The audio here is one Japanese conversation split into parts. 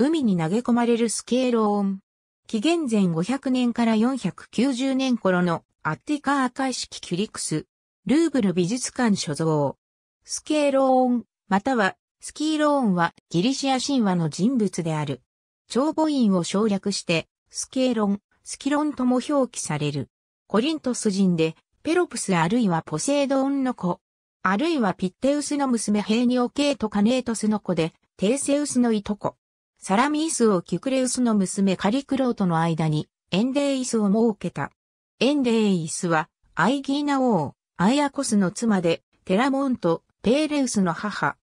海に投げ込まれるスケーローン。紀元前500年から490年頃のアッティカー赤式キュリクス。ルーブル美術館所蔵。スケーローン、またはスキーローンはギリシア神話の人物である。長母院を省略して、スケーロン、スキロンとも表記される。コリントス人で、ペロプスあるいはポセイドンの子。あるいはピッテウスの娘ヘーニオケイトカネートスの子で、テイセウスのいとこ。サラミースをキュクレウスの娘カリクローとの間に、エンデイイスを設けた。エンデイイスは、アイギーナ王、アイアコスの妻で、テラモンとペーレウスの母。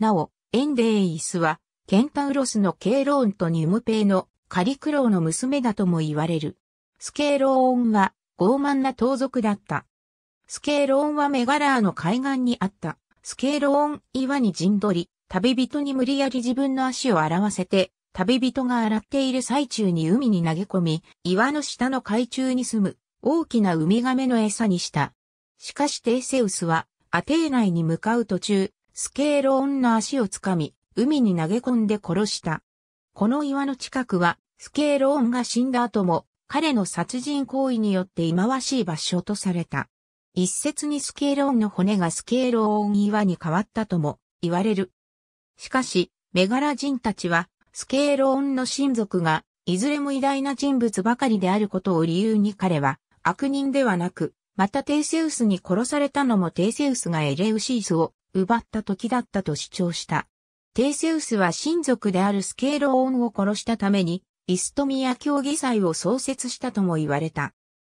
なお、エンデイイスは、ケンタウロスのケーローンとニムペイのカリクローの娘だとも言われる。スケーローンは傲慢な盗賊だった。スケーローンはメガラーの海岸にあった。スケーローン岩に陣取り、旅人に無理やり自分の足を洗わせて、旅人が洗っている最中に海に投げ込み、岩の下の海中に住む大きなウミガメの餌にした。しかしテイセウスはアテーナイに向かう途中、スケーローンの足をつかみ、海に投げ込んで殺した。この岩の近くは、スケーローンが死んだ後も、彼の殺人行為によって忌まわしい場所とされた。一説にスケーローンの骨がスケーローン岩に変わったとも言われる。しかし、メガラ人たちは、スケーローンの親族が、いずれも偉大な人物ばかりであることを理由に彼は、悪人ではなく、またテイセウスに殺されたのもテイセウスがエレウシースを奪った時だったと主張した。テイセウスは親族であるスケーローンを殺したために、イストミア競技祭を創設したとも言われた。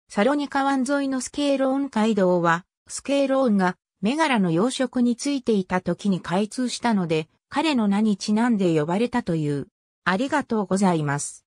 サロニカ湾沿いのスケーローン街道は、スケーローンがメガラの養殖についていた時に開通したので、彼の名にちなんで呼ばれたという。ありがとうございます。